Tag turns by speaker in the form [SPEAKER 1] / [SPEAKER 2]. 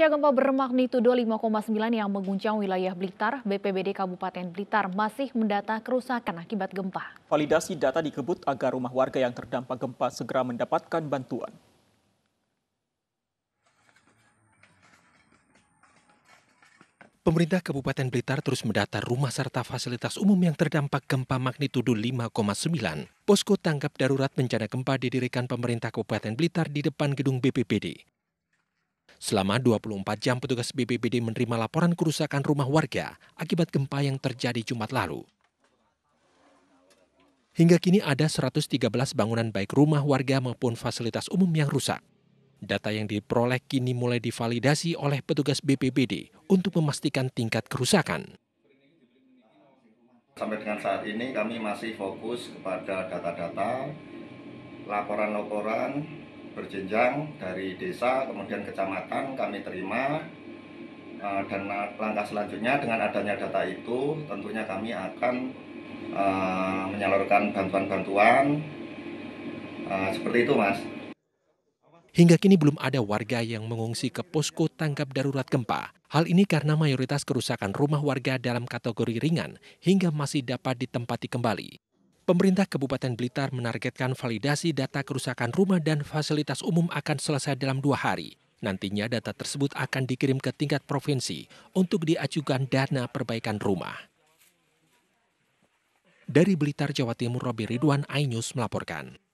[SPEAKER 1] Pasca gempa bermagnitudo 5,9 yang mengguncang wilayah Blitar, BPBD Kabupaten Blitar masih mendata kerusakan akibat gempa.
[SPEAKER 2] Validasi data dikebut agar rumah warga yang terdampak gempa segera mendapatkan bantuan.
[SPEAKER 1] Pemerintah Kabupaten Blitar terus mendata rumah serta fasilitas umum yang terdampak gempa magnitudo 5,9. Posko tanggap darurat bencana gempa didirikan pemerintah Kabupaten Blitar di depan gedung BPBD. Selama 24 jam petugas BPBD menerima laporan kerusakan rumah warga akibat gempa yang terjadi Jumat lalu. Hingga kini ada 113 bangunan baik rumah warga maupun fasilitas umum yang rusak. Data yang diperoleh kini mulai divalidasi oleh petugas BPBD untuk memastikan tingkat kerusakan.
[SPEAKER 3] Sampai dengan saat ini kami masih fokus kepada data-data, laporan-laporan, berjenjang dari desa kemudian kecamatan kami terima eh, dan langkah selanjutnya dengan adanya data itu tentunya kami akan eh, menyalurkan bantuan-bantuan eh, seperti itu mas.
[SPEAKER 1] Hingga kini belum ada warga yang mengungsi ke posko tanggap darurat gempa. Hal ini karena mayoritas kerusakan rumah warga dalam kategori ringan hingga masih dapat ditempati kembali. Pemerintah Kabupaten Blitar menargetkan validasi data kerusakan rumah dan fasilitas umum akan selesai dalam dua hari. Nantinya data tersebut akan dikirim ke tingkat provinsi untuk diajukan dana perbaikan rumah. Dari Blitar, Jawa Timur, Robi Ridwan, iNews melaporkan.